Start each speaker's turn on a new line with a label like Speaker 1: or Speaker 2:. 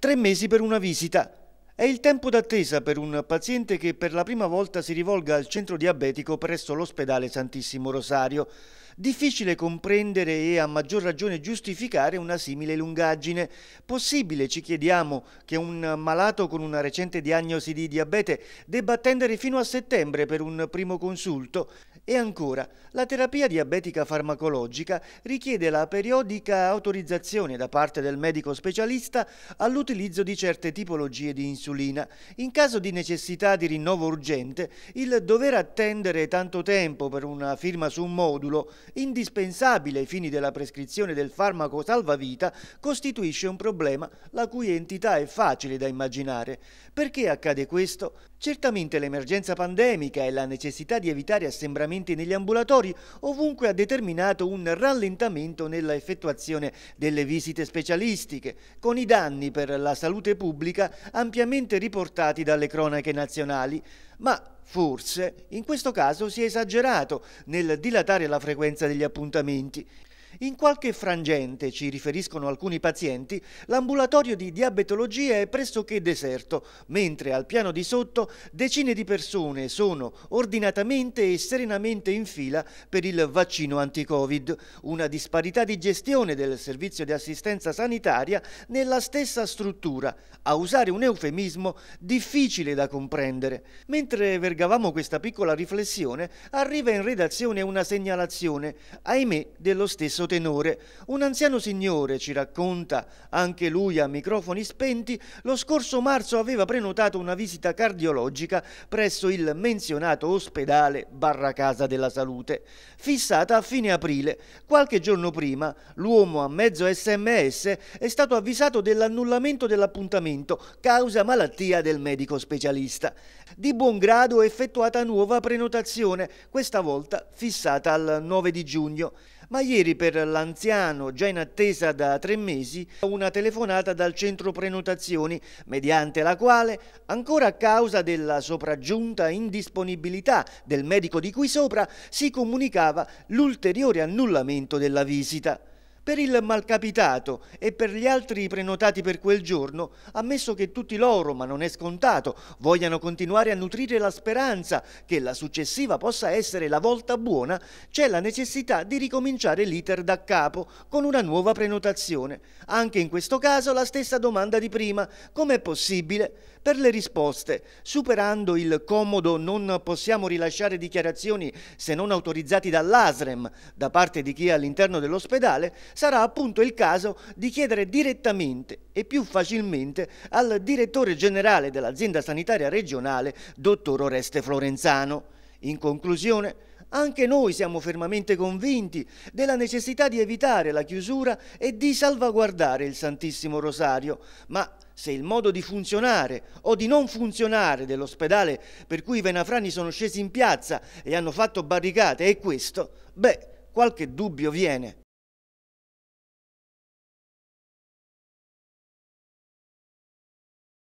Speaker 1: Tre mesi per una visita. È il tempo d'attesa per un paziente che per la prima volta si rivolga al centro diabetico presso l'ospedale Santissimo Rosario difficile comprendere e a maggior ragione giustificare una simile lungaggine. Possibile, ci chiediamo, che un malato con una recente diagnosi di diabete debba attendere fino a settembre per un primo consulto? E ancora, la terapia diabetica farmacologica richiede la periodica autorizzazione da parte del medico specialista all'utilizzo di certe tipologie di insulina. In caso di necessità di rinnovo urgente, il dover attendere tanto tempo per una firma su un modulo indispensabile ai fini della prescrizione del farmaco salvavita, costituisce un problema la cui entità è facile da immaginare. Perché accade questo? Certamente l'emergenza pandemica e la necessità di evitare assembramenti negli ambulatori ovunque ha determinato un rallentamento nella effettuazione delle visite specialistiche, con i danni per la salute pubblica ampiamente riportati dalle cronache nazionali. Ma Forse in questo caso si è esagerato nel dilatare la frequenza degli appuntamenti. In qualche frangente, ci riferiscono alcuni pazienti, l'ambulatorio di diabetologia è pressoché deserto, mentre al piano di sotto decine di persone sono ordinatamente e serenamente in fila per il vaccino anti-Covid, una disparità di gestione del servizio di assistenza sanitaria nella stessa struttura, a usare un eufemismo difficile da comprendere. Mentre vergavamo questa piccola riflessione, arriva in redazione una segnalazione, ahimè, dello stesso stesso tenore, un anziano signore ci racconta, anche lui a microfoni spenti, lo scorso marzo aveva prenotato una visita cardiologica presso il menzionato ospedale barra casa della salute, fissata a fine aprile. Qualche giorno prima l'uomo a mezzo sms è stato avvisato dell'annullamento dell'appuntamento causa malattia del medico specialista. Di buon grado effettuata nuova prenotazione, questa volta fissata al 9 di giugno. Ma ieri per l'anziano, già in attesa da tre mesi, una telefonata dal centro prenotazioni, mediante la quale, ancora a causa della sopraggiunta indisponibilità del medico di cui sopra, si comunicava l'ulteriore annullamento della visita. Per il malcapitato e per gli altri prenotati per quel giorno, ammesso che tutti loro, ma non è scontato, vogliano continuare a nutrire la speranza che la successiva possa essere la volta buona, c'è la necessità di ricominciare l'iter da capo con una nuova prenotazione. Anche in questo caso la stessa domanda di prima, com'è possibile? Per le risposte, superando il comodo non possiamo rilasciare dichiarazioni se non autorizzati dall'ASREM da parte di chi è all'interno dell'ospedale, sarà appunto il caso di chiedere direttamente e più facilmente al direttore generale dell'azienda sanitaria regionale, dottor Oreste Florenzano. In conclusione, anche noi siamo fermamente convinti della necessità di evitare la chiusura e di salvaguardare il Santissimo Rosario, ma se il modo di funzionare o di non funzionare dell'ospedale per cui i venafrani sono scesi in piazza e hanno fatto barricate è questo, beh, qualche dubbio viene.